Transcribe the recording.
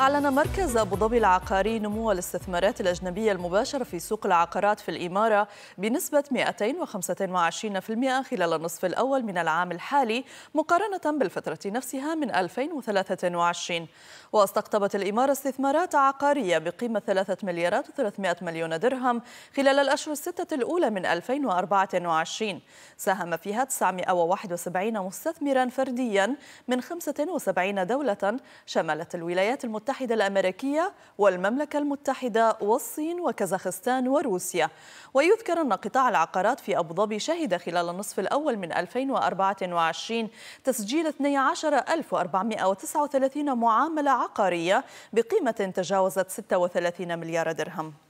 أعلن مركز أبو ظبي العقاري نمو الاستثمارات الأجنبية المباشرة في سوق العقارات في الإمارة بنسبة 225% خلال النصف الأول من العام الحالي مقارنة بالفترة نفسها من 2023 واستقطبت الإمارة استثمارات عقارية بقيمة 3 مليارات و300 مليون درهم خلال الأشهر الستة الأولى من 2024 ساهم فيها 971 مستثمرا فرديا من 75 دولة شملت الولايات المتحدة المتحدة الأمريكية والمملكة المتحدة والصين وكازاخستان وروسيا ويذكر أن قطاع العقارات في أبوظبي شهد خلال النصف الأول من 2024 تسجيل 12439 معاملة عقارية بقيمة تجاوزت 36 مليار درهم